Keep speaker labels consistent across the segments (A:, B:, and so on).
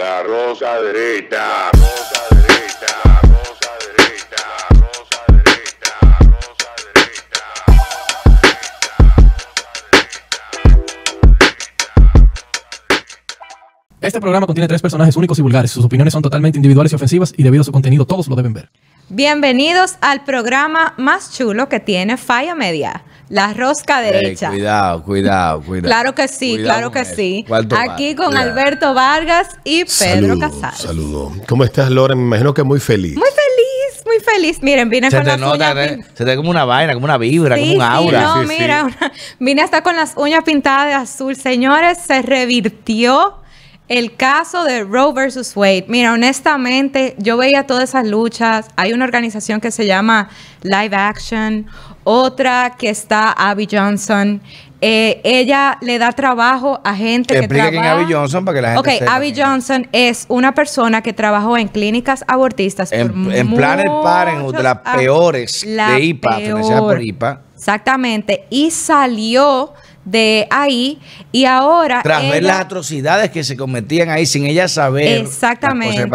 A: La rosa derecha. Este programa contiene tres personajes únicos y vulgares. Sus opiniones son totalmente individuales y ofensivas y debido a su contenido todos lo deben ver.
B: Bienvenidos al programa más chulo que tiene Falla Media. La rosca derecha.
C: cuidado, cuidado, cuidado. Claro que sí, claro que sí. Aquí con
B: Alberto Vargas y Pedro saludo, Saludos, Saludo.
A: ¿Cómo estás, Loren? Me imagino que muy feliz. Muy
B: feliz, muy feliz. Miren, vine se con las nota, uñas.
C: Eh, se te como una vaina, como una vibra, como un aura. no, mira,
B: vine hasta con las uñas pintadas de azul. Señores, se revirtió el caso de Roe versus Wade. Mira, honestamente, yo veía todas esas luchas. Hay una organización que se llama Live Action, otra que está Abby Johnson. Eh, ella le da trabajo a gente que trabaja... quién Abby
C: Johnson para que la gente Abby
B: Johnson es. una persona que trabajó en clínicas abortistas en, plan en Planet de las peores de IPA, IPA. Exactamente. Y salió de ahí y ahora... Tras ver las
C: atrocidades que se cometían ahí sin ella
B: saber. Exactamente.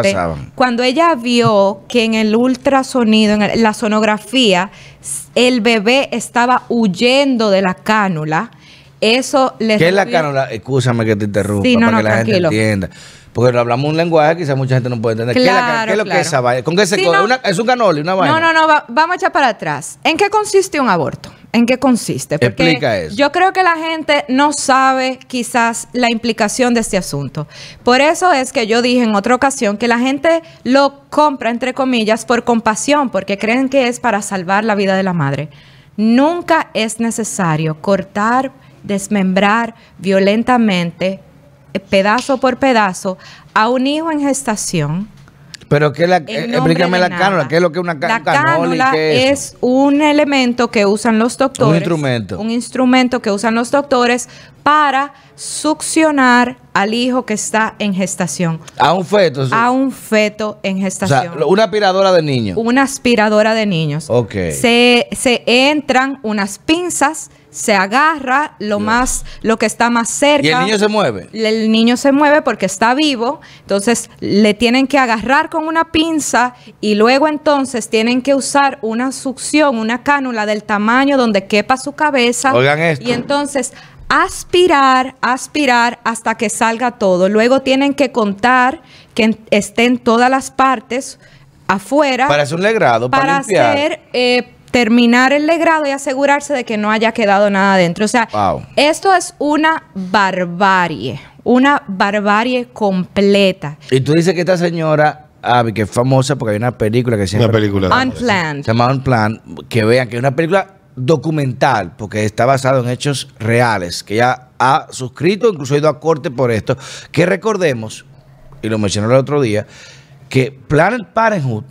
B: Cuando ella vio que en el ultrasonido, en la sonografía, el bebé estaba huyendo de la cánula, eso le... ¿Qué es la cánula?
C: Escúchame que te interrumpa para que la gente entienda. Porque hablamos un lenguaje que quizás mucha gente no puede entender. ¿Qué, es lo que es esa vaina? ¿Con qué se ¿Es un canoli, una vaina? No, no,
B: no, vamos a echar para atrás. ¿En qué consiste un aborto? ¿En qué consiste? Explica eso. Yo creo que la gente no sabe quizás la implicación de este asunto. Por eso es que yo dije en otra ocasión que la gente lo compra, entre comillas, por compasión, porque creen que es para salvar la vida de la madre. Nunca es necesario cortar, desmembrar violentamente pedazo por pedazo a un hijo en gestación.
C: Pero que la, eh, explícame la cánula, ¿qué es lo que es una cánula? La cánula es,
B: un elemento que usan los doctores. Un instrumento. Un instrumento que usan los doctores para succionar al hijo que está en gestación.
C: A un feto. A
B: un feto en gestación.
C: una aspiradora de niños.
B: Una aspiradora de niños. Ok. Se, entran unas pinzas, se agarra lo más, lo que está más cerca. ¿Y el niño se mueve? El niño se mueve porque está vivo. Entonces le tienen que agarrar con una pinza y luego entonces tienen que usar una succión, una cánula del tamaño donde quepa su cabeza. Oigan esto. Y entonces aspirar, aspirar hasta que salga todo. Luego tienen que contar que estén todas las partes afuera. Para hacer un legrado, para, hacer eh, terminar el legrado y asegurarse de que no haya quedado nada adentro. O sea, esto es una barbarie, una barbarie completa.
C: Y tú dices que esta señora Ah, que es famosa porque hay una película que se Una Unplanned. Se llama Unplanned. Que vean que es una película documental, porque está basado en hechos reales, que ya ha suscrito, incluso ha ido a corte por esto, que recordemos, y lo mencionó el otro día, que Planet Parenthood,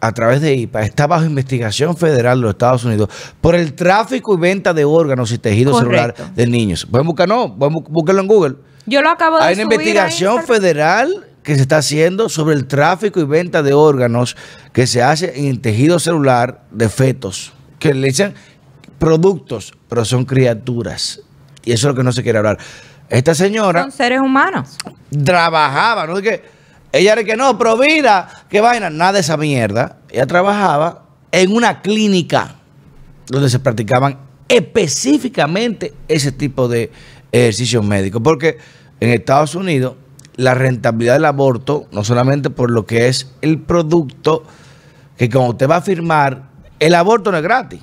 C: a través de IPA, está bajo investigación federal de los Estados Unidos por el tráfico y venta de órganos y tejidos celulares de niños. Pueden buscar, no, buscarlo en Google.
B: Yo lo acabo de Hay una investigación
C: federal que se está haciendo sobre el tráfico y venta de órganos que se hace en tejido celular de fetos. Que le dicen productos, pero son criaturas. Y eso es lo que no se quiere hablar. Esta señora. Son
B: seres humanos.
C: Trabajaba, ¿no? de que ella era que no, provida, que vaina, nada de esa mierda. Ella trabajaba en una clínica donde se practicaban específicamente ese tipo de ejercicios médicos. Porque en Estados Unidos la rentabilidad del aborto, no solamente por lo que es el producto, que como usted va a firmar, el aborto no es gratis.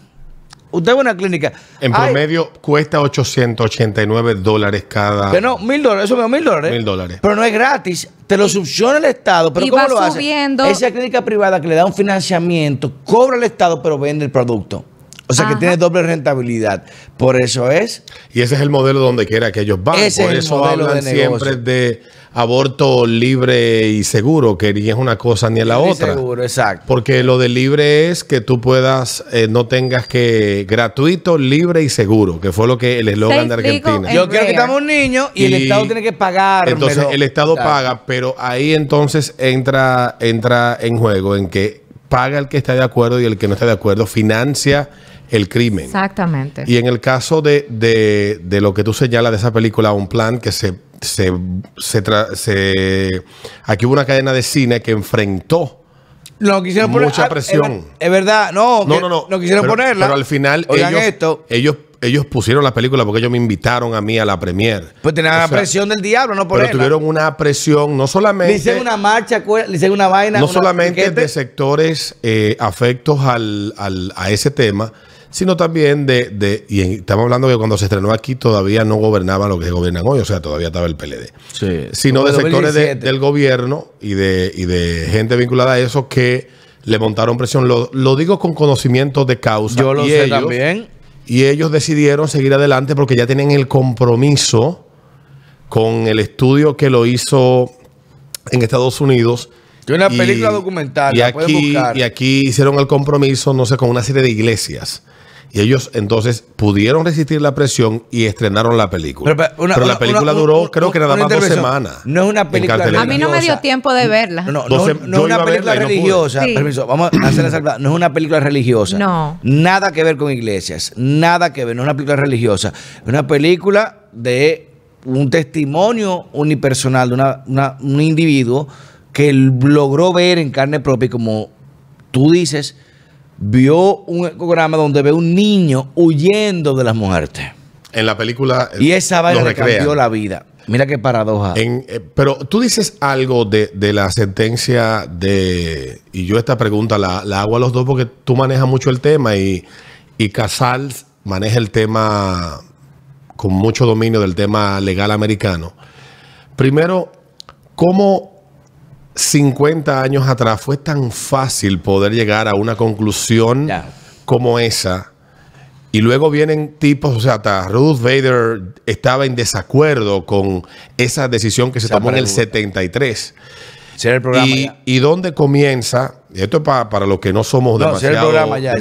C: Usted una clínica. En promedio cuesta
A: 889 dólares cada. pero
C: no, mil dólares, eso me mil dólares. Mil dólares. Pero no es gratis, te lo subsiona el Estado. Pero ¿cómo lo hace? Esa clínica privada que le da un financiamiento, cobra el Estado, pero vende el producto. O sea que tiene doble rentabilidad. Por eso es. Y ese
A: es el modelo donde quiera que ellos van. Por es eso siempre de aborto libre y seguro, que ni es una cosa ni es la otra. Seguro, exacto. Porque lo de libre es que tú puedas, eh, no tengas que gratuito, libre y seguro, que fue lo que el eslogan de Argentina. Yo quiero que estamos
C: niños y, y, el Estado tiene que pagar. Entonces el Estado paga,
A: pero ahí entonces entra, entra en juego en que paga el que está de acuerdo y el que no está de acuerdo, financia el crimen.
B: Exactamente. Y
A: en el caso de, de, de lo que tú señalas de esa película, un plan que se se, se, tra se, aquí hubo una cadena de cine que enfrentó
C: no mucha ah, presión. Es, verdad, no, no, quisieron ponerla. Pero al final ellos, esto.
A: ellos, ellos pusieron la película porque ellos me invitaron a mí a la premier. Pues tenían la presión
C: del diablo, no por Pero
A: tuvieron una presión, no solamente. una
C: marcha, una vaina. No solamente de
A: sectores eh, afectos al, al, a ese tema sino también de, de y estamos hablando que cuando se estrenó aquí todavía no gobernaba lo que gobiernan hoy, o sea, todavía estaba el PLD, sí. sino de sectores del gobierno y de, de gente vinculada a eso que le montaron presión. Lo, digo con conocimiento de causa. Yo lo sé también. Y ellos decidieron seguir adelante porque ya tienen el compromiso con el estudio que lo hizo en Estados Unidos. Que una
C: película documental. Y aquí,
A: y aquí hicieron el compromiso, no sé, con una serie de iglesias y ellos entonces pudieron resistir la presión y estrenaron
C: la película. Pero, la película duró, creo que nada más dos semanas. No es una película A mí no me dio
B: tiempo de verla. No, es una película religiosa. Permiso,
C: vamos a hacer la No es una película religiosa. No. Nada que ver con iglesias. Nada que ver. No es una película religiosa. Es una película de un testimonio unipersonal de una, un individuo que logró ver en carne propia, como tú dices, vio un programa donde ve un niño huyendo de las muertes. En la película. Eh, y esa vaina le cambió la vida. Mira qué paradoja. Eh, pero tú dices algo
A: de, la sentencia de. Y yo esta pregunta la, hago a los dos porque tú manejas mucho el tema y, y Casals maneja el tema con mucho dominio del tema legal americano. Primero, ¿cómo 50 años atrás fue tan fácil poder llegar a una conclusión como esa. Y luego vienen tipos, o sea, hasta Ruth Vader estaba en desacuerdo con esa decisión que se tomó en el 73. y, dónde comienza, esto es para, para los que no somos no, demasiado, el programa ya,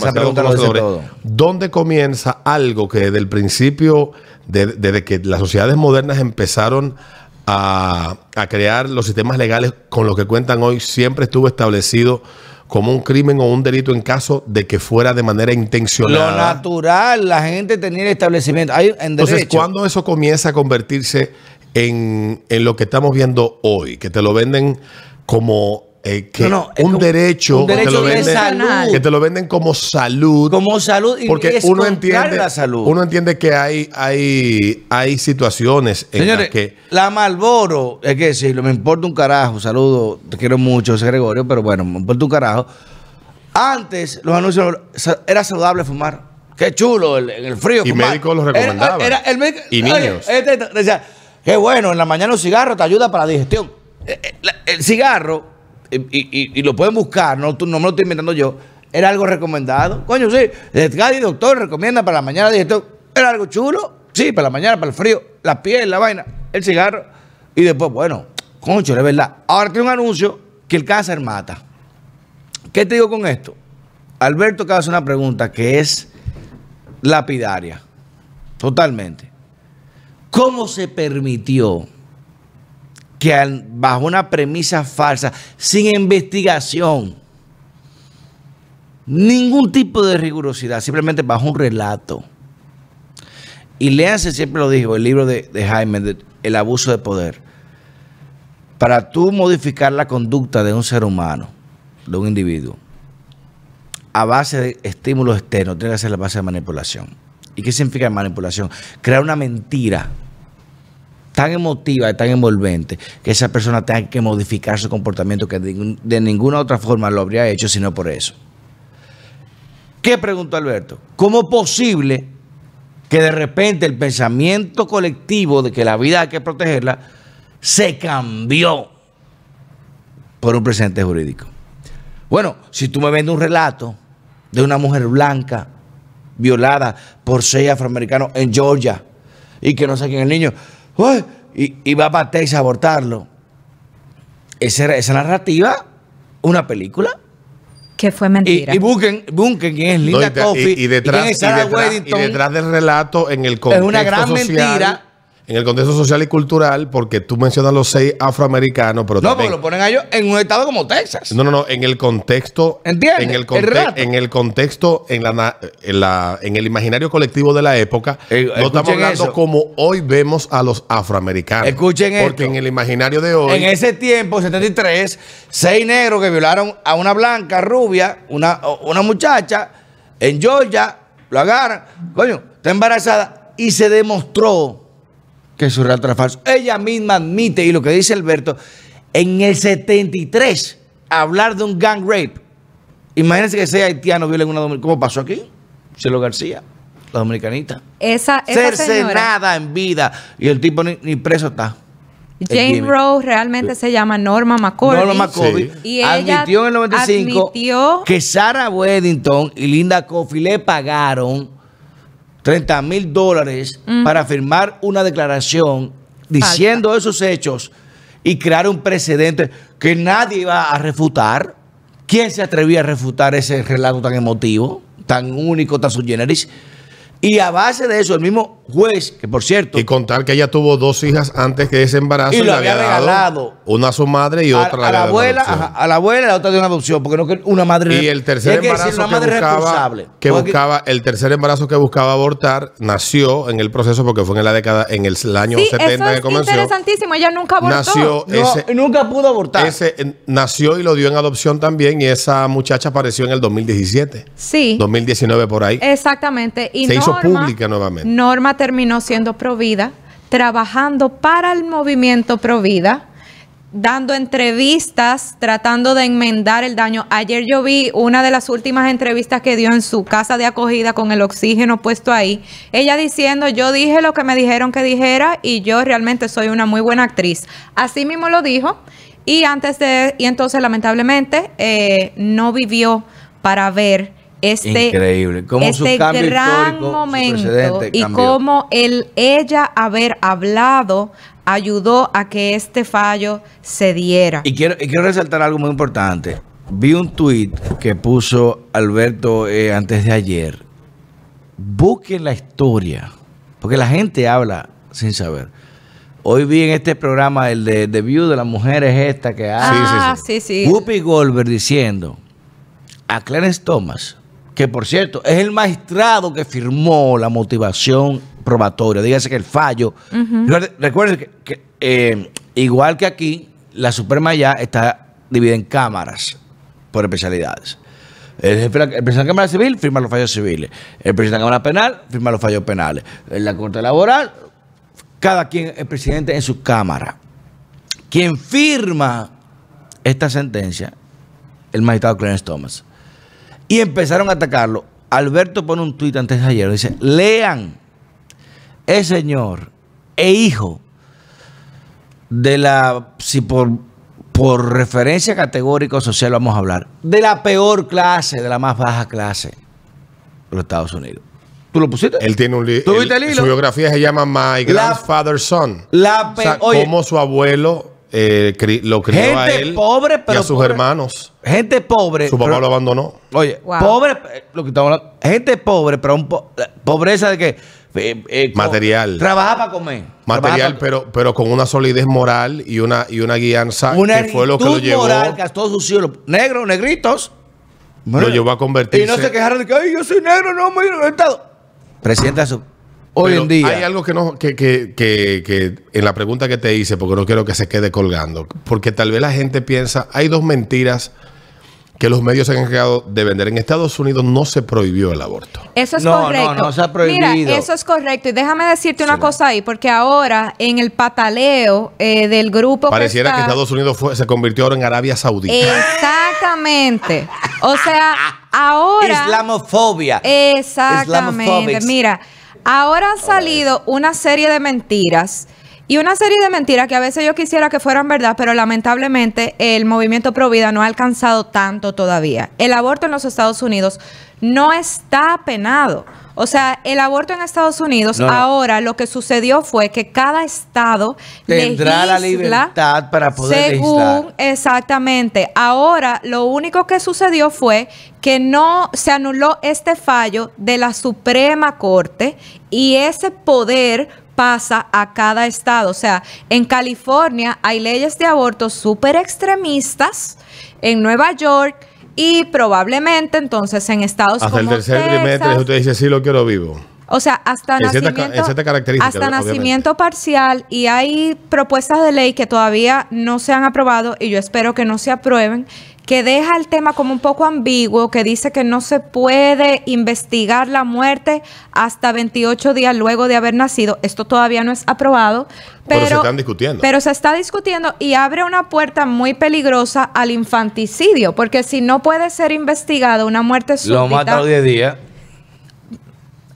A: ¿dónde comienza algo que desde el principio, desde que las sociedades modernas empezaron a a, crear los sistemas legales con los que cuentan hoy siempre estuvo establecido como un crimen o un delito en caso de que fuera de manera intencional. Lo
C: natural, la gente tenía el establecimiento. Entonces, ¿cuándo
A: eso comienza a convertirse en, en, lo que estamos viendo hoy? Que te lo venden como eh, eh, un, derecho, que, te lo venden, como
C: salud. Como salud porque uno entiende la Uno
A: entiende que hay, hay, hay situaciones en que.
C: La Malboro, es que si me importa un carajo. Saludo, te quiero mucho, ese Gregorio, pero bueno, me importa un carajo. Antes, los anuncios era saludable fumar. Qué chulo, el, el frío. Y médicos lo recomendaban. médico, y niños. Este, este, qué bueno, en la mañana un cigarro te ayuda para la digestión. Eh, el cigarro y, lo pueden buscar, no, no me lo estoy inventando yo, era algo recomendado. Coño, sí, y doctor, recomienda para la mañana, esto Era algo chulo, sí, para la mañana, para el frío, la piel, la vaina, el cigarro. Y después, bueno, concho, es verdad. Ahora tiene un anuncio que el cáncer mata. ¿Qué te digo con esto? Alberto acaba de hacer una pregunta que es lapidaria, totalmente. ¿Cómo se permitió? que bajo una premisa falsa, sin investigación, ningún tipo de rigurosidad, simplemente bajo un relato. Y léanse, siempre lo digo, el libro de, Jaime, El abuso de poder. Para tú modificar la conducta de un ser humano, de un individuo, a base de estímulos externos, tiene que ser la base de manipulación. ¿Y qué significa manipulación? Crear una mentira tan emotiva y tan envolvente que esa persona tenga que modificar su comportamiento que de, ninguna otra forma lo habría hecho sino por eso. ¿Qué preguntó Alberto? ¿Cómo posible que de repente el pensamiento colectivo de que la vida hay que protegerla se cambió por un presente jurídico? Bueno, si tú me vendes un relato de una mujer blanca violada por seis afroamericanos en Georgia y que no saquen el niño, y, va para Texas a abortarlo. Esa, esa narrativa, una película. Que fue mentira. Y, y busquen, quién es Linda Coffee y, detrás, y detrás del relato, en el contexto Es una gran mentira
A: en el contexto social y cultural, porque tú mencionas los seis afroamericanos, pero no, pero lo
C: ponen a ellos en un estado como Texas.
A: No, no, no, en el contexto... ¿Entiendes? En el, en el contexto, en, la, en, el imaginario colectivo de la época, eh, eh, no estamos hablando como
C: hoy vemos a los afroamericanos. Escuchen Porque en el imaginario de hoy... En ese tiempo, 73, seis negros que violaron a una blanca rubia, una, una muchacha, en Georgia, lo agarran, coño, está embarazada, y se demostró que su relato era falso. Ella misma admite, y lo que dice Alberto, en el 73, hablar de un gang rape. Imagínense que sea haitiano, violen una dominicana. ¿Cómo pasó aquí? Cielo García, la dominicanita.
B: Esa, esa Cercenada en
C: vida. Y el tipo ni, preso está.
B: Jane Rowe realmente se llama Norma McCovey. Norma Y admitió en el 95
C: que Sarah Weddington y Linda Coffey le pagaron 30 mil dólares para firmar una declaración diciendo esos hechos y crear un precedente que nadie iba a refutar. ¿Quién se atrevía a refutar ese relato tan emotivo, tan único, tan generis Y a base de eso, el mismo juez, que por cierto.
A: Y contar que ella tuvo dos hijas antes que ese embarazo. Y, había, regalado. Una a su madre y otra a, la abuela. A,
C: la abuela y la otra de una adopción, porque no una madre. Y el tercer embarazo que, buscaba,
A: que buscaba, el tercer embarazo que buscaba abortar nació en el proceso porque fue en la década, en el, año sí, 70 que comenzó.
B: Interesantísimo, ella nunca abortó. Nació
A: nunca pudo abortar. Ese, nació y lo dio en adopción también y esa muchacha apareció en el 2017. Sí. 2019 por ahí.
B: Exactamente. Y Se hizo pública nuevamente. Norma terminó siendo provida, trabajando para el movimiento provida, dando entrevistas, tratando de enmendar el daño. Ayer yo vi una de las últimas entrevistas que dio en su casa de acogida con el oxígeno puesto ahí. Ella diciendo, yo dije lo que me dijeron que dijera y yo realmente soy una muy buena actriz. Así mismo lo dijo y antes de, y entonces lamentablemente eh, no vivió para ver este, Increíble. Como este gran histórico, momento y cómo el, ella haber hablado ayudó a que este fallo se diera. Y quiero,
C: resaltar algo muy importante. Vi un tweet que puso Alberto eh, antes de ayer. Busquen la historia, porque la gente habla sin saber. Hoy vi en este programa el de, de View de las mujeres esta que Ah, sí, sí, Goldberg diciendo a Clarence Thomas que por cierto es el magistrado que firmó la motivación probatoria, dígase que el fallo. Recuerden que, eh, igual que aquí, la Suprema ya está dividida en cámaras por especialidades. El, presidente de la Cámara Civil firma los fallos civiles. El presidente de la Cámara Penal firma los fallos penales. En la Corte Laboral, cada quien es presidente en su Cámara. Quien firma esta sentencia, el magistrado Clarence Thomas. Y empezaron a atacarlo. Alberto pone un tuit antes de ayer, dice, lean, es señor e hijo de la, si por, por referencia categórica o social vamos a hablar, de la peor clase, de la más baja clase de los Estados Unidos. ¿Tú lo pusiste? Él tiene un libro. Su biografía se llama My
A: Grandfather's Son. La como su abuelo eh, lo crió a él
C: pobre, pero y a sus hermanos. Gente pobre. Su papá lo abandonó. Oye, pobre, eh, lo que estamos hablando, gente pobre, pero un eh, pobreza de que eh, eh material. Trabajaba para comer. Material, pero,
A: pero con una solidez moral y una, y una guianza que fue lo que lo llevó. moral que
C: gastó sus hijos negros, negritos.
A: lo llevó a convertirse. Y no se
C: quejaron de que, ay, yo soy negro, no me he Presidenta, su Hoy en día. Hay algo
A: que no, que, en la pregunta que te hice, porque no quiero que se quede colgando, porque tal vez la gente piensa, hay dos mentiras que los medios se han encargado de vender. En Estados Unidos no se prohibió el aborto. Eso es correcto. No, no se ha prohibido. Mira, eso
B: es correcto. Y déjame decirte una cosa ahí, porque ahora en el pataleo eh, del grupo. Pareciera que, Estados
A: Unidos se convirtió ahora en Arabia Saudita.
B: Exactamente. o sea, ahora.
A: Islamofobia.
B: Exactamente. Mira. Ahora han salido una serie de mentiras y una serie de mentiras que a veces yo quisiera que fueran verdad, pero lamentablemente el movimiento pro vida no ha alcanzado tanto todavía. El aborto en los Estados Unidos no está penado. O sea, el aborto en Estados Unidos, ahora lo que sucedió fue que cada estado tendrá la libertad
C: para poder según,
B: Exactamente. Ahora lo único que sucedió fue que no se anuló este fallo de la Suprema Corte y ese poder pasa a cada estado. O sea, en California hay leyes de aborto súper extremistas, en Nueva York y probablemente entonces en Estados Unidos. Hasta el tercer trimestre usted
A: dice, sí lo quiero vivo.
B: O sea, hasta nacimiento, hasta nacimiento parcial y hay propuestas de ley que todavía no se han aprobado y yo espero que no se aprueben que deja el tema como un poco ambiguo, que dice que no se puede investigar la muerte hasta 28 días luego de haber nacido. Esto todavía no es aprobado, pero, se están discutiendo. Pero se está discutiendo y abre una puerta muy peligrosa al infanticidio, porque si no puede ser investigado una muerte súbita. Lo mata 10 día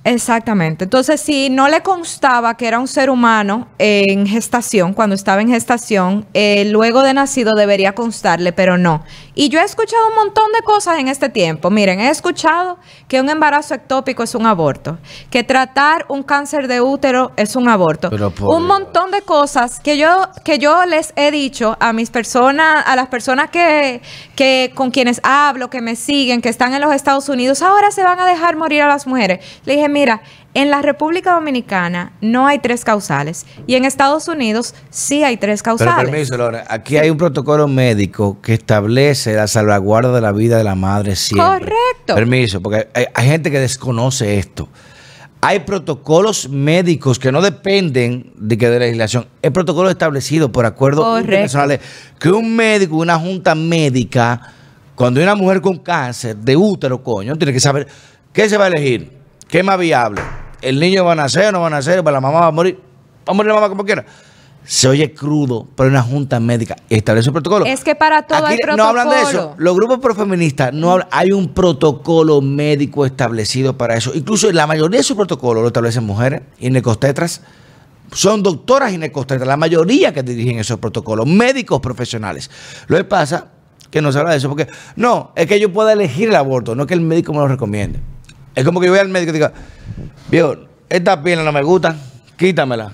B: Exactamente. Entonces, si no le constaba que era un ser humano en gestación, cuando estaba en gestación, eh, luego de nacido debería constarle, pero no. Y yo he escuchado un montón de cosas en este tiempo. Miren, he escuchado que un embarazo ectópico es un aborto, que tratar un cáncer de útero es un aborto. Un montón de cosas que yo, que yo les he dicho a mis personas, a las personas que, que con quienes hablo, que me siguen, que están en los Estados Unidos, ahora se van a dejar morir a las mujeres. Le dije, mira, en la República Dominicana no hay tres causales y en Estados Unidos sí hay tres causales. permiso,
C: Laura, aquí hay un protocolo médico que establece la salvaguarda de la vida de la madre siempre.
B: Correcto.
C: Permiso, porque hay, gente que desconoce esto. Hay protocolos médicos que no dependen de que de legislación. Es protocolo establecido por acuerdos internacionales que un médico, una junta médica, cuando hay una mujer con cáncer de útero, coño, tiene que saber qué se va a elegir, qué es más viable el niño va a nacer o no va a nacer, pues la mamá va a morir, va a morir la mamá como quiera. Se oye crudo, pero una junta médica establece un protocolo.
B: Es que para todo hay No hablan de eso.
C: Los grupos profeministas no hablan. Hay un protocolo médico establecido para eso. Incluso la mayoría de su protocolos lo establecen mujeres ginecostetras. Son doctoras ginecostetras, la mayoría que dirigen esos protocolos, médicos profesionales. Lo que pasa que no se habla de eso, porque no, es que yo pueda elegir el aborto, no que el médico me lo recomiende. Es como que yo voy al médico y diga, viejo, esta piernas no me gusta, quítamela.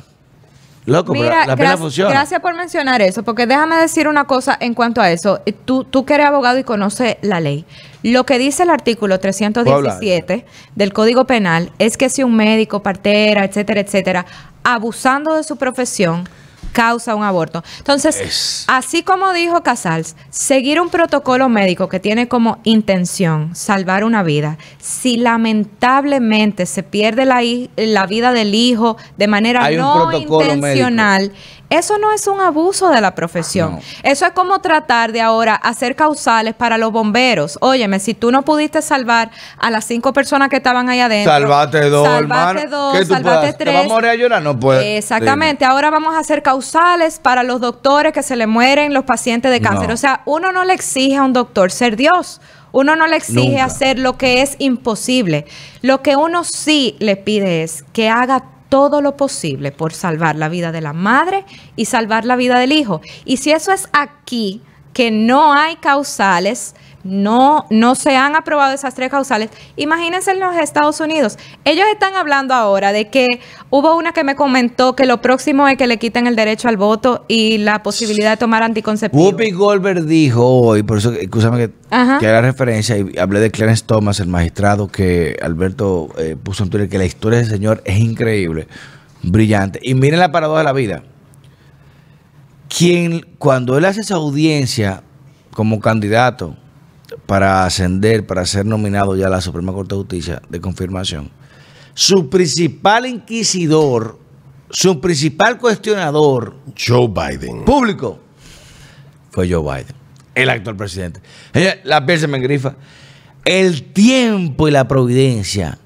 C: Loco, pero la funciona. Gracias
B: por mencionar eso, porque déjame decir una cosa en cuanto a eso. Eh, tú, tú que eres abogado y conoces la ley. Lo que dice el artículo 317 del Código Penal es que si un médico, partera, etcétera, etcétera, abusando de su profesión, causa un aborto. Entonces, así como dijo Casals, seguir un protocolo médico que tiene como intención salvar una vida, si lamentablemente se pierde la, vida del hijo de manera no intencional, eso no es un abuso de la profesión. Eso es como tratar de ahora hacer causales para los bomberos. Óyeme, si tú no pudiste salvar a las cinco personas que estaban ahí adentro. Salvate dos, salvate dos, salvate tres. va a
C: a llorar? No puede. Exactamente.
B: Ahora vamos a hacer causales para los doctores que se le mueren los pacientes de cáncer. O sea, uno no le exige a un doctor ser Dios. Uno no le exige hacer lo que es imposible. Lo que uno sí le pide es que haga todo lo posible por salvar la vida de la madre y salvar la vida del hijo. Y si eso es aquí, que no hay causales, no, no se han aprobado esas tres causales. Imagínense en los Estados Unidos. Ellos están hablando ahora de que hubo una que me comentó que lo próximo es que le quiten el derecho al voto y la posibilidad de tomar anticonceptivos.
C: Whoopi Goldberg dijo hoy, por eso, escúchame que, que, haga referencia, y hablé de Clarence Thomas, el magistrado que Alberto eh, puso en Twitter, que la historia del señor es increíble, brillante. Y miren la paradoja de la vida quien cuando él hace esa audiencia como candidato para ascender, para ser nominado ya a la Suprema Corte de Justicia de confirmación, su principal inquisidor, su principal cuestionador, Joe Biden, público, fue Joe Biden, el actual presidente. La piel se me engrifa. El tiempo y la providencia,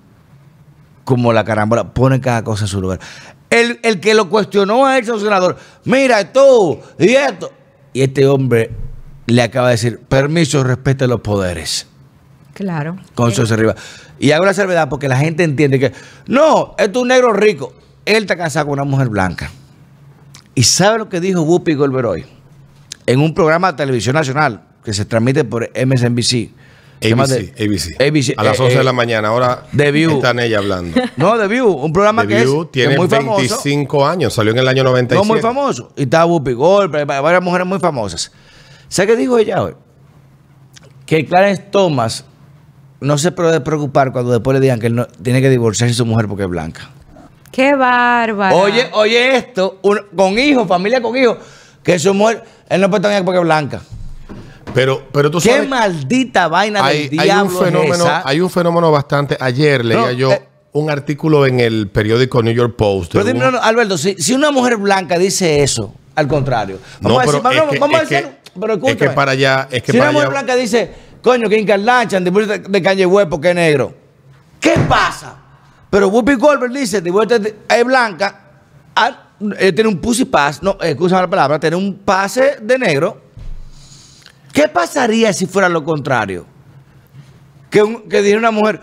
C: como la carambola, pone cada cosa en su lugar. El, que lo cuestionó a ese senador, mira tú, y esto. Y este hombre le acaba de decir, permiso, respete los poderes.
B: Claro. Con
C: su arriba. Y hago la salvedad porque la gente entiende que, no, es un negro rico. Él está casado con una mujer blanca. ¿Y sabe lo que dijo Whoopi Goldberg hoy? En un programa de televisión nacional que se transmite por MSNBC. ABC,
A: ABC. A las 11 eh, de eh, la mañana, ahora The están
C: ella hablando. No, The View, un programa que es, tiene 25 años,
A: salió en el año 97. No, muy
C: famoso. Y estaba Whoopi Gold varias mujeres muy famosas. ¿Sabes qué dijo ella hoy? Que Clarence Thomas no se puede preocupar cuando después le digan que él no, tiene que divorciarse de su mujer porque es blanca.
B: ¡Qué bárbaro! Oye, oye
C: esto, con hijos, familia con hijos, que su mujer, él no puede estar porque es blanca. Pero, pero tú sabes. Qué maldita vaina hay, del hay diablo. Un fenómeno, es esa?
A: Hay un fenómeno bastante. Ayer leía yo. Eh, un artículo en el periódico New York Post. Pero dime,
C: no, no, Alberto, si, una mujer blanca dice eso, al contrario. Vamos a decir, vamos, a decir, pero escúchame. Es que para si una mujer blanca dice, coño, que encarnachan, de, de calle West porque es negro. ¿Qué pasa? Pero Whoopi Goldberg dice, de es blanca, a, ah, eh, tiene un pussy pass, no, excusa la palabra, tiene un pase de negro ¿Qué pasaría si fuera lo contrario? Que, una mujer,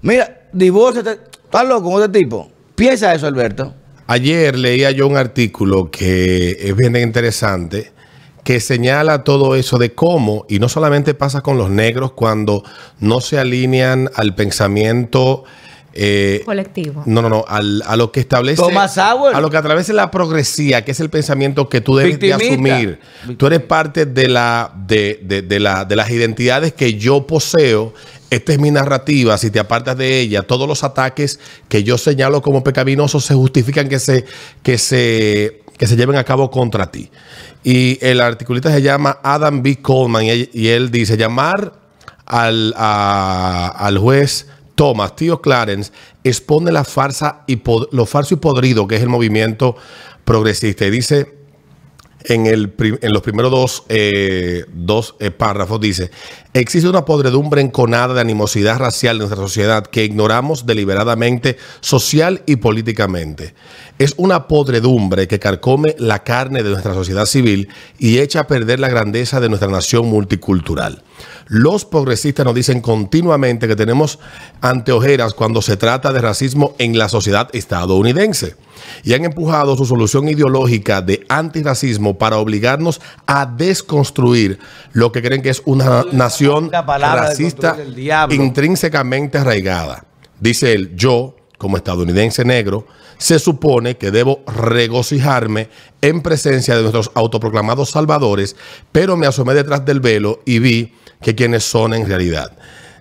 C: mira, divorcio, estás loco con este tipo. Piensa eso, Alberto. Ayer leía yo
A: un artículo que es bien interesante que señala todo eso de cómo, y no solamente pasa con los negros cuando no se alinean al pensamiento eh, Colectivo. No, no, no. a lo que establece. A lo que de la progresía, que es el pensamiento que tú debes de asumir. Tú eres parte de, la, de, las identidades que yo poseo. Esta es mi narrativa, si te apartas de ella, todos los ataques que yo señalo como pecaminosos se justifican que se, que se, se lleven a cabo contra ti. Y el articulista se llama Adam B. Coleman y él, dice, llamar al, al juez Thomas, tío Clarence, expone la farsa y lo falso y podrido que es el movimiento progresista y dice en, los primeros dos, eh, dos eh, párrafos dice, existe una podredumbre enconada de animosidad racial en nuestra sociedad que ignoramos deliberadamente social y políticamente. Es una podredumbre que carcome la carne de nuestra sociedad civil y echa a perder la grandeza de nuestra nación multicultural. Los progresistas nos dicen continuamente que tenemos anteojeras cuando se trata de racismo en la sociedad estadounidense y han empujado su solución ideológica de antirracismo para obligarnos a desconstruir lo que creen que es una nación racista intrínsecamente arraigada. Dice él, yo, como estadounidense negro, se supone que debo regocijarme en presencia de nuestros autoproclamados salvadores, pero me asomé detrás del velo y vi que quienes son en realidad.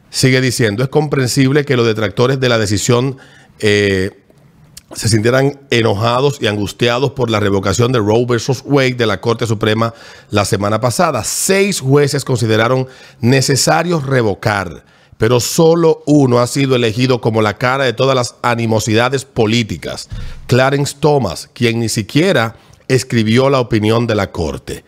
A: Sigue diciendo, es comprensible que los detractores de la decisión eh, se sintieran enojados y angustiados por la revocación de Roe versus Wade de la Corte Suprema la semana pasada. Seis jueces consideraron necesario revocar, pero solo uno ha sido elegido como la cara de todas las animosidades políticas, Clarence Thomas, quien ni siquiera escribió la opinión de la Corte.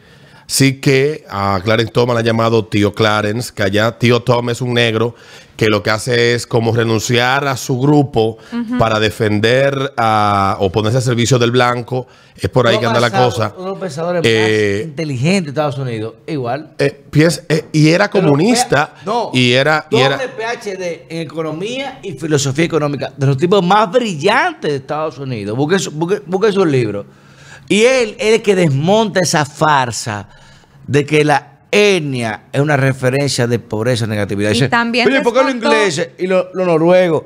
A: Sí que a ah, Clarence Thomas le ha llamado tío Clarence, que allá tío Thomas es un negro que lo que hace es como renunciar a su grupo para defender o ponerse al servicio del blanco. Es por ahí que anda la cosa. Uno de
C: los pensadores más eh, inteligentes de Estados Unidos, igual. Eh,
A: eh, y era comunista.
C: y era. Y era PhD en economía y filosofía económica, de los tipos más brillantes de Estados Unidos. Busque, su, busque sus libros. Y él es el que desmonta esa farsa de que la etnia es una referencia de pobreza, negatividad. Y también Oye, ¿por los ingleses y los, noruegos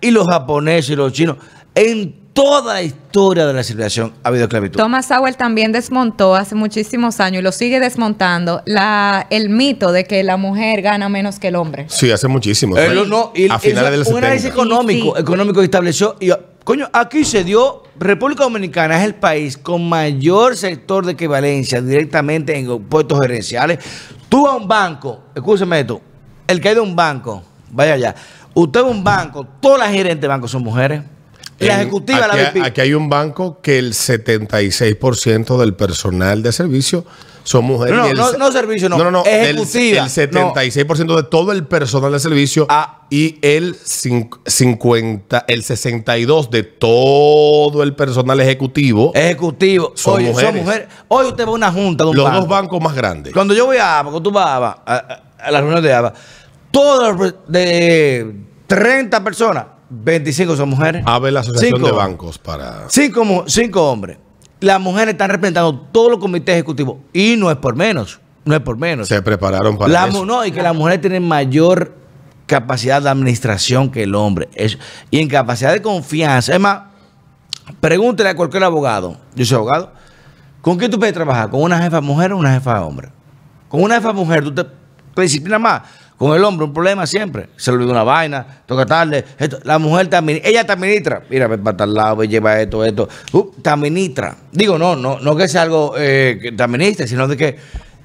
C: y los japoneses y los chinos? En toda la historia de la civilización ha habido esclavitud.
B: Thomas Sowell también desmontó hace muchísimos años y lo sigue desmontando el mito de que la mujer gana menos que el hombre.
A: Sí, hace muchísimos años. Eh, a finales de Un análisis
C: económico, económico estableció y Coño, aquí se dio, República Dominicana es el país con mayor sector de equivalencia directamente en puestos gerenciales. Tú a un banco, escúcheme esto, el que hay de un banco, vaya allá, usted a un banco, todas las gerentes de banco son mujeres.
A: La ejecutiva, la VP. Aquí
C: hay un banco que
A: el 76% del personal de servicio son mujeres. No, no, no, servicio, no. No, no, El, 76% de todo el personal de servicio ah. y el 50, el 62 de todo el personal ejecutivo.
C: Ejecutivo. Son, mujeres. son mujeres. Hoy usted va a una junta de Los dos bancos más grandes. Cuando yo voy a ABA, cuando tú vas a ABA, a, las reuniones de ABA, todas de 30 personas, 25 son mujeres. a ver la asociación de bancos para... Cinco, cinco hombres las mujeres están representando todos los comités ejecutivos y no es por menos, no es por menos.
A: Se prepararon para la, eso. No, y que
C: las mujeres tienen mayor capacidad de administración que el hombre. Y en capacidad de confianza. Es más, pregúntele a cualquier abogado, yo soy abogado, ¿con quién tú puedes trabajar? ¿Con una jefa mujer o una jefa hombre? Con una jefa mujer tú te disciplinas más. Con el hombre, un problema siempre. Se le olvida una vaina, toca tarde. la mujer también, ella te administra. Mira, ve para tal lado, ve, lleva esto, esto. Uh, te administra. Digo, no, no, no que sea algo eh, que te administre, sino de que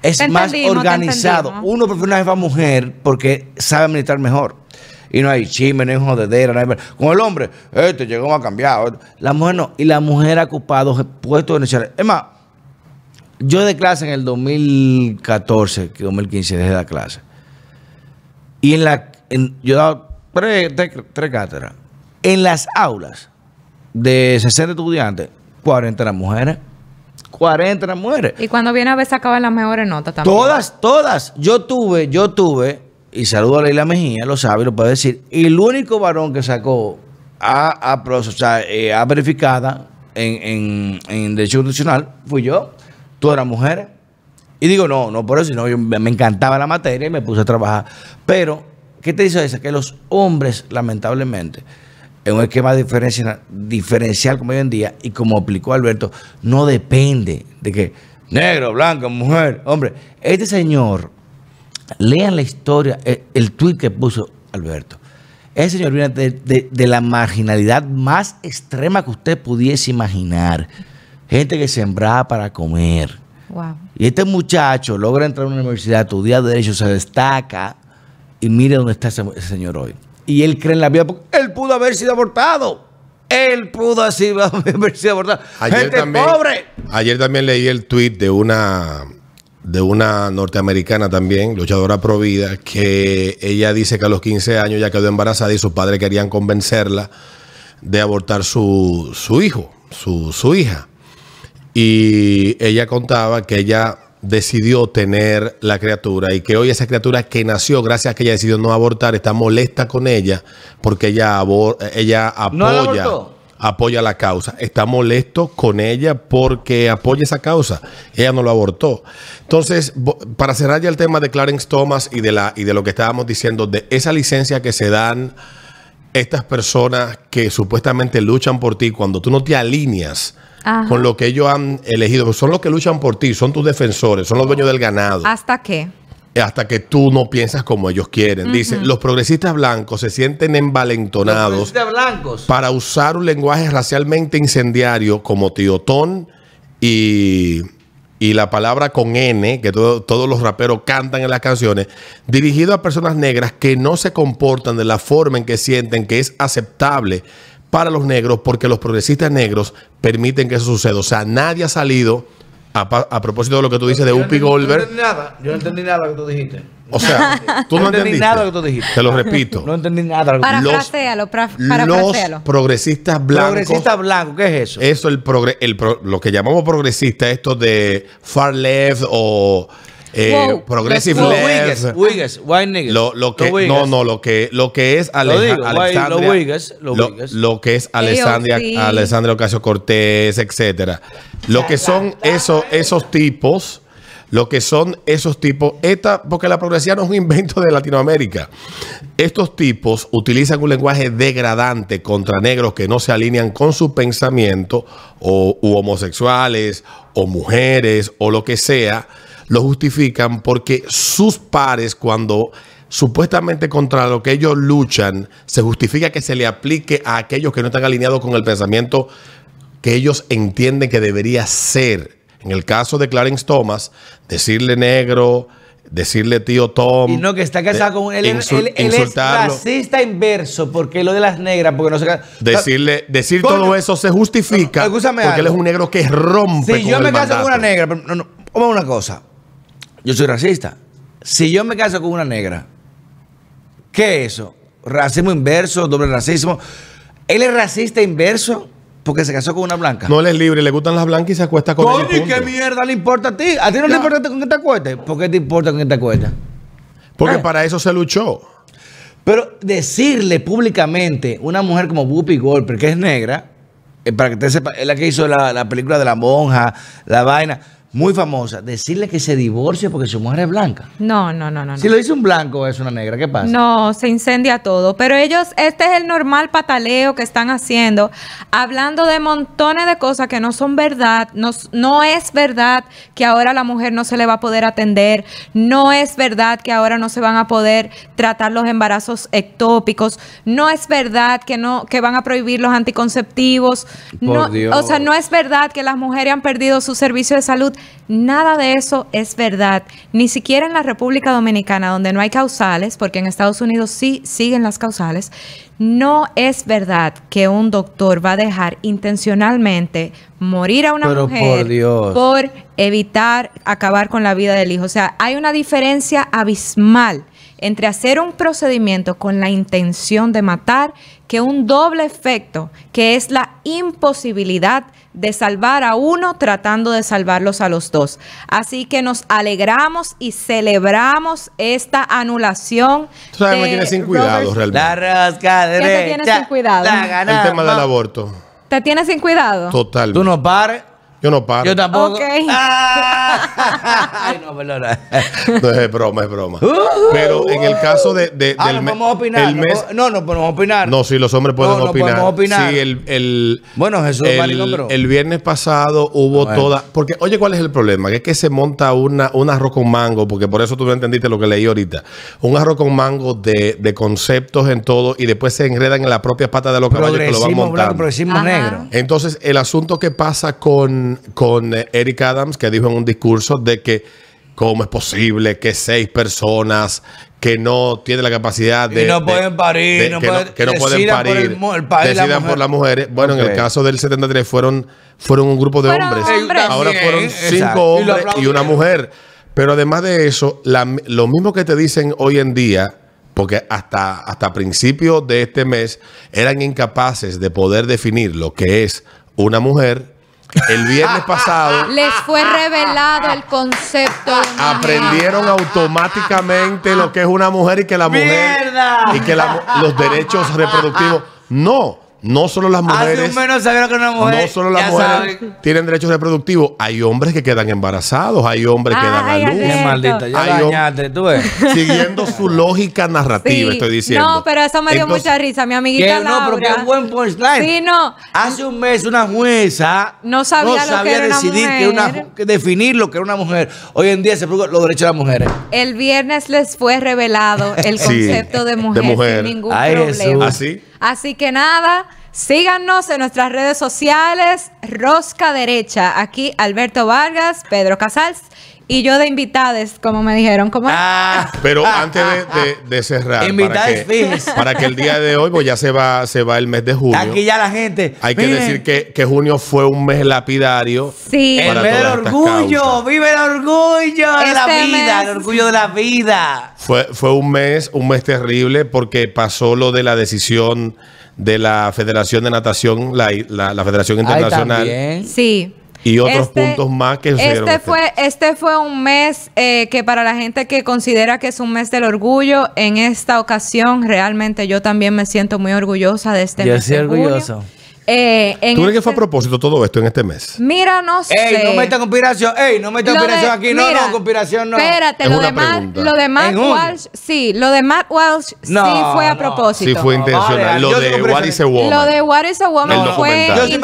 C: es más organizado. Uno prefiere una jefa mujer porque sabe administrar mejor. Y no hay chisme, no hay jodedera, no hay... Con el hombre, esto, llegó a cambiar. La mujer no. Y la mujer ha ocupado puestos iniciales. Es más, yo de clase en el 2014, que 2015 dejé de clase. Y en la, yo he tres, cátedras. En las aulas de 60 estudiantes, 40 eran mujeres.
B: 40 eran mujeres. Y cuando viene a ver, sacaban las mejores notas también. Todas,
C: todas. Yo tuve, yo tuve, y saludo a Leila Mejía, lo sabe, lo puede decir. Y el único varón que sacó a, eh, a, verificada en, en, en Derecho Constitucional fui yo. Todas eran mujeres. Y digo, no, no por eso, sino yo me encantaba la materia y me puse a trabajar. Pero, ¿qué te dice eso? Que los hombres, lamentablemente, en un esquema diferencial, como hoy en día, y como aplicó Alberto, no depende de que negro, blanco, mujer, hombre. Este señor, lean la historia, eh, el, tuit que puso Alberto. Ese señor viene de la marginalidad más extrema que usted pudiese imaginar. Gente que sembraba para comer y este muchacho logra entrar a una universidad, estudia Derecho, se destaca. Y mire dónde está ese, señor hoy. Y él cree en la vida porque él pudo haber sido abortado. Él pudo haber sido abortado. Ayer Gente también, pobre.
A: Ayer también leí el tweet de una de una norteamericana también, luchadora pro vida, que ella dice que a los 15 años ya quedó embarazada y sus padres querían convencerla de abortar su, hijo, su, su hija. Y ella contaba que ella decidió tener la criatura y que hoy esa criatura que nació gracias a que ella decidió no abortar está molesta con ella porque ella, ella apoya, apoya la causa. Está molesto con ella porque apoya esa causa. Ella no lo abortó. Entonces, para cerrar ya el tema de Clarence Thomas y de, la, y de lo que estábamos diciendo, de esa licencia que se dan estas personas que supuestamente luchan por ti cuando tú no te alineas con lo que ellos han elegido. Son los que luchan por ti, son tus defensores, son los dueños del ganado.
B: ¿Hasta qué?
A: Hasta que tú no piensas como ellos quieren. Dice, los progresistas blancos se sienten envalentonados para usar un lenguaje racialmente incendiario como tiotón y, y la palabra con N, que todos los raperos cantan en las canciones, dirigido a personas negras que no se comportan de la forma en que sienten que es aceptable para los negros porque los progresistas negros permiten que eso suceda. O sea, nadie ha salido, a, propósito de lo que tú dices de Upi Goldberg. Yo no
C: entendí nada, yo no entendí nada lo que tú dijiste.
A: O sea, tú no, no entendí nada lo que tú dijiste. Te lo repito. No entendí nada lo que tú Los, para los progresistas blancos. Progresistas blancos, ¿qué es eso? Eso, el, el lo que llamamos progresista, esto de far left o eh, Lo,
C: que, no, no,
A: lo que, lo que es Lo digo, Lo, que es Alexandria, Ocasio Cortés, etcétera. Lo que son esos, esos tipos lo que son esos tipos, esta, porque la progresía no es un invento de Latinoamérica. Estos tipos utilizan un lenguaje degradante contra negros que no se alinean con su pensamiento, o homosexuales, o mujeres, o lo que sea lo justifican porque sus pares cuando supuestamente contra lo que ellos luchan, se justifica que se le aplique a aquellos que no están alineados con el pensamiento que ellos entienden que debería ser. En el caso de Clarence Thomas, decirle negro, decirle tío Tom. Y no, que está casado eh, con él. él, racista
C: inverso, porque lo de las negras, porque no se Decirle, decir todo eso se justifica porque él es un
A: negro que rompe. Si yo me caso con una
C: negra, pero no, una cosa. Yo soy racista. Si yo me caso con una negra, ¿qué es eso? ¿Racismo inverso? ¿Doble racismo? ¿Él es racista inverso? Porque se casó con una blanca. No le es libre, le gustan las blancas y se acuesta con una ella. ¿qué mierda le importa a ti? ¿A ti no le te importa con qué te acuestas? ¿Por qué te importa con quién te acuestas? Porque ah. para eso se luchó. Pero decirle públicamente una mujer como Whoopi Goldberg, que es negra, eh, para que te sepa, es la que hizo la, la película de la monja, la vaina muy famosa, decirle que se divorcie porque su mujer es blanca.
B: No, no, no, no. Si lo
C: dice un blanco es una negra, ¿qué pasa?
B: No, se incendia todo. Pero ellos, este es el normal pataleo que están haciendo, hablando de montones de cosas que no son verdad. No, no es verdad que ahora la mujer no se le va a poder atender. No es verdad que ahora no se van a poder tratar los embarazos ectópicos. No es verdad que no que van a prohibir los anticonceptivos. O sea, no es verdad que las mujeres han perdido su servicio de salud nada de eso es verdad, ni siquiera en la República Dominicana, donde no hay causales, porque en Estados Unidos sí siguen las causales, no es verdad que un doctor va a dejar intencionalmente morir a una mujer por, por evitar acabar con la vida del hijo. O sea, hay una diferencia abismal entre hacer un procedimiento con la intención de matar que un doble efecto, que es la imposibilidad de salvar a uno tratando de salvarlos a los dos. Así que nos alegramos y celebramos esta anulación. Tú sabes, de tienes sin cuidado realmente. La te tienes sin cuidado? El tema del aborto. ¿Te tienes sin cuidado?
A: Total. Tú no pares. Yo no paro. Yo tampoco.
B: Okay. ay,
C: no, perdona.
A: No, es broma, es broma. Uh, uh, pero uh. en el caso de, de ah, del no podemos opinar.
C: no, no podemos opinar.
A: No, sí, los hombres pueden no opinar. Podemos opinar. el, el bueno, Jesús el, el viernes pasado hubo toda. Porque, oye, ¿cuál es el problema? Que es que se monta una, un arroz con mango, porque por eso tú no entendiste lo que leí ahorita. Un arroz con mango de, de conceptos en todo y después se enredan en la propia pata de los caballos que lo van montando.
C: Blanco,
A: Entonces, el asunto que pasa con con, eh, Eric Adams, que dijo en un discurso de que cómo es posible que seis personas que no tienen la capacidad de... Y no pueden
C: parir, que, no, pueden
A: parir, decidan por las mujeres. Bueno, en el caso del 73 fueron, fueron un grupo de hombres. Ahora fueron cinco hombres y, una mujer. Pero además de eso, lo mismo que te dicen hoy en día, porque hasta, hasta principios de este mes eran incapaces de poder definir lo que es una mujer el viernes pasado.
B: Les fue revelado el concepto. aprendieron
A: automáticamente lo que es una mujer y que la mujer. Y que los derechos reproductivos. No. No solo las mujeres.
C: No solo las mujeres
A: tienen derechos reproductivos. Hay hombres que quedan embarazados, hay hombres que dan a luz. maldita, Siguiendo su lógica narrativa, estoy diciendo. No, pero eso me dio mucha
B: risa, mi amiguita. Que, Laura. No, pero qué buen punchline. Sí, no. Hace un
C: mes una jueza
B: no sabía, lo que una
C: mujer. definir lo que era una mujer. Hoy en día se produjo los derechos de las mujeres.
B: El viernes les fue revelado el concepto de mujer, sin ningún problema. Así. ¿Ah, Así que nada, Síganos en nuestras redes sociales, Rosca Derecha. Aquí Alberto Vargas, Pedro Casals y yo de invitades, como me dijeron. ¿Cómo ah,
A: pero antes de, cerrar, para que, para que el día de hoy, pues ya se va, se va el mes de junio. Aquí ya
C: la gente. Hay que decir
A: que, junio fue un mes lapidario. Sí, el orgullo,
C: vive el orgullo de la este vida, el orgullo de la vida.
A: Fue, fue un mes, un mes terrible porque pasó lo de la decisión de la Federación de Natación, la, Federación Internacional. sí. Y otros este puntos más que Este
B: fue, este fue un mes eh, que para la gente que considera que es un mes del orgullo, en esta ocasión realmente yo también me siento muy orgullosa de este mes. Yo orgulloso. Eh, ¿Tú crees
A: que fue a este propósito todo esto en este mes?
B: Mira, no sé. Ey, no meta
C: conspiración. Ey, no meta conspiración aquí. no, no,
B: conspiración no. Espérate, lo, de Matt, lo de, Matt, Walsh, sí. Lo de Matt Walsh sí fue a propósito. Sí fue intencional.
C: lo de What is a Woman. Lo de
B: What is a Woman no, fue yo que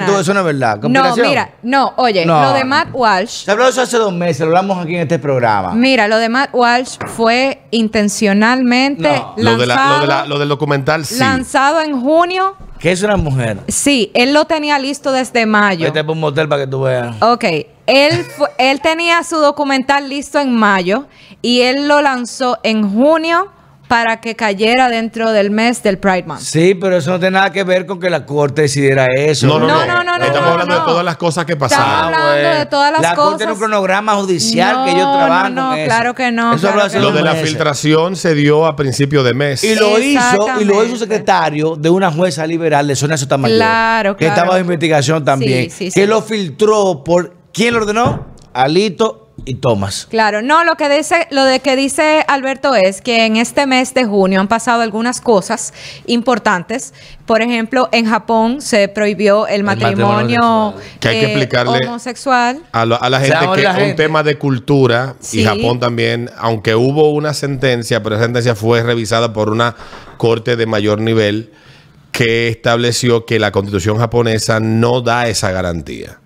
B: todo eso
C: es una verdad. No, mira.
B: No, oye, lo de Matt Walsh.
C: Se habló eso hace dos meses. Lo hablamos aquí en este programa.
B: Mira, lo de Matt Walsh fue intencionalmente lanzado. Lo, lo, de la,
C: lo del documental sí.
B: Lanzado en junio.
C: ¿Qué es una mujer?
B: Sí, él lo tenía listo desde mayo. Vete
C: por un motel para que tú veas.
B: Ok. Él, él tenía su documental listo en mayo y él lo lanzó en junio para que cayera dentro del mes del Pride Month.
C: Sí, pero eso no tiene nada que ver con que la Corte decidiera eso. No, no, no. no, estamos hablando de todas las cosas que pasaron. Estamos hablando de todas las cosas. La Corte tiene un cronograma judicial que ellos trabajan No, claro que no. lo de la
A: filtración se dio a principio de mes. Y lo hizo, y lo hizo
C: secretario de una jueza liberal de zona eso Claro, claro. Que estaba de investigación también. que lo filtró por... ¿Quién lo ordenó? Alito y tomas.
B: Claro, no, lo que dice, lo de que dice Alberto es que en este mes de junio han pasado algunas cosas importantes. Por ejemplo, en Japón se prohibió el matrimonio, eh, homosexual.
A: A, la gente que es un tema de cultura y Japón también, aunque hubo una sentencia, pero esa sentencia fue revisada por una corte de mayor nivel que estableció que la constitución japonesa no da esa garantía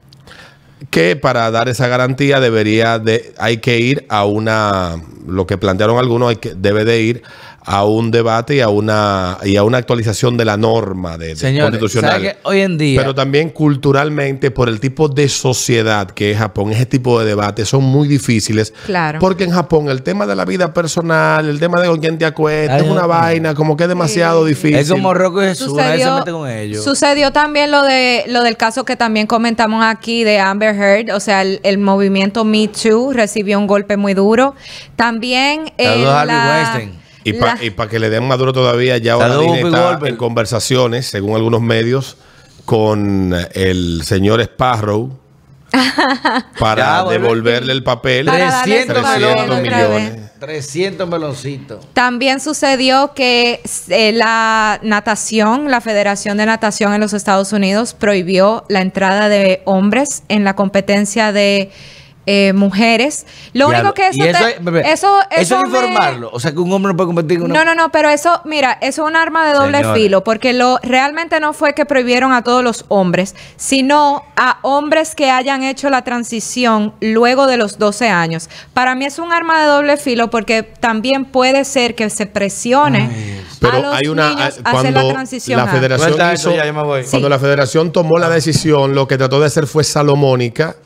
A: que para dar esa garantía debería de, hay que ir a una, lo que plantearon algunos, hay que, debe de ir a un debate y a una, y a una actualización de la norma de, constitucional. hoy en día. Pero también culturalmente, por el tipo de sociedad que es Japón, ese tipo de debates son muy difíciles. Porque en Japón el tema de la vida personal, el tema de con quién te acuestas, es una vaina, como que es demasiado difícil. Es como
C: y sucedió, con ellos.
B: Sucedió también lo de lo del caso que también comentamos aquí de Amber Heard, o sea, el, movimiento Me Too recibió un golpe muy duro. También. Y
A: para que le den maduro todavía, ya ahora está en conversaciones, según algunos medios, con el señor Sparrow para devolverle el papel. 300, 300 millones.
C: 300 meloncitos.
B: También sucedió que eh, la natación, la Federación de Natación en los Estados Unidos prohibió la entrada de hombres en la competencia de eh, mujeres. Lo único que eso, eso, te, informarlo.
C: O sea, que un hombre no puede competir con una No,
B: no, no, pero eso, mira, eso es un arma de doble filo, porque lo realmente no fue que prohibieron a todos los hombres, sino a hombres que hayan hecho la transición luego de los 12 años. Para mí es un arma de doble filo porque también puede ser que se presione
A: pero a los hay una, ah, hacer la transición. Cuando la federación tomó la ah. decisión, lo que trató de hacer fue salomónica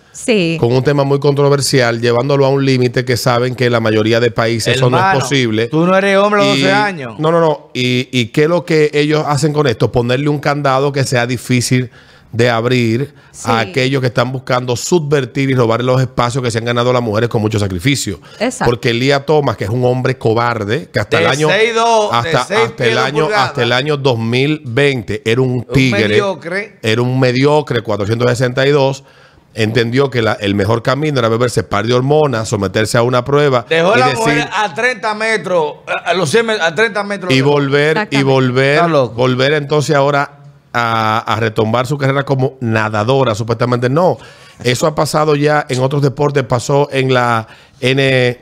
A: con un tema muy controversial, llevándolo a un límite que saben que la mayoría de países eso no es posible. Tú no eres hombre los 12 años. No, no, no. Y, qué es lo que ellos hacen con esto? Ponerle un candado que sea difícil de abrir a aquellos que están buscando subvertir y robar los espacios que se han ganado las mujeres con mucho sacrificio. Exacto. Porque Elías Thomas, que es un hombre cobarde, que hasta el año hasta, el año hasta el año 2020 era un tigre, un mediocre. era un mediocre 462 entendió que el mejor camino era beberse par de hormonas, someterse a una prueba. Dejó y la mujer
C: a 30 metros, a los 100 metros, a 30 metros. Y
A: volver, y volver, volver entonces ahora a, a, retomar su carrera como nadadora, supuestamente. No, eso ha pasado ya en otros deportes, pasó en la N,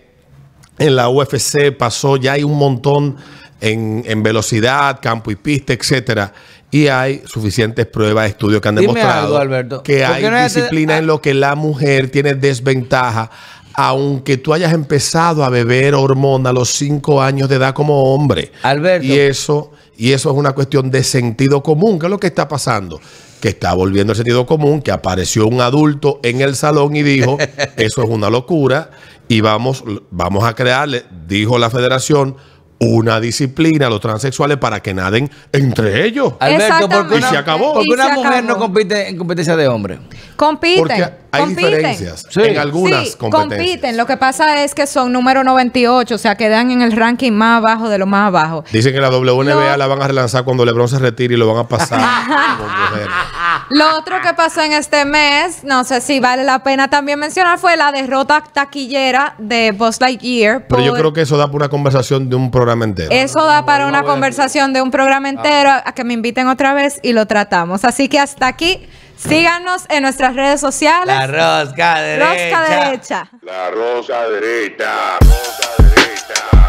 A: en la UFC, pasó, ya hay un montón en, velocidad, campo y pista, etcétera. Y hay suficientes pruebas, estudios que han demostrado
C: que hay disciplina
A: en ah. lo que la mujer tiene desventaja, aunque tú hayas empezado a beber hormona a los cinco años de edad como hombre. Alberto. Y eso, y eso es una cuestión de sentido común, ¿Qué es lo que está pasando que está volviendo el sentido común, que apareció un adulto en el salón y dijo, eso es una locura y vamos, vamos a crearle, dijo la federación, una disciplina a los transexuales para que naden entre
C: ellos. y se acabó. Porque una mujer no compite en competencia de hombres.
B: Compiten. Porque hay diferencias en algunas competencias. Compiten. Lo que pasa es que son número 98, o sea, quedan en el ranking más abajo de lo más abajo.
A: Dicen que la WNBA la van a relanzar cuando LeBron se retire y lo van a pasar
B: Lo otro que pasó en este mes, no sé si vale la pena también mencionar, fue la derrota taquillera de Buzz Lightyear. Pero yo creo
A: que eso da por una conversación de un programa
B: eso da para una conversación de un programa ah. entero a que me inviten otra vez y lo tratamos. Así que hasta aquí. Síganos en nuestras redes sociales. La derecha.
A: Rosca derecha. La rosca derecha. La rosca derecha.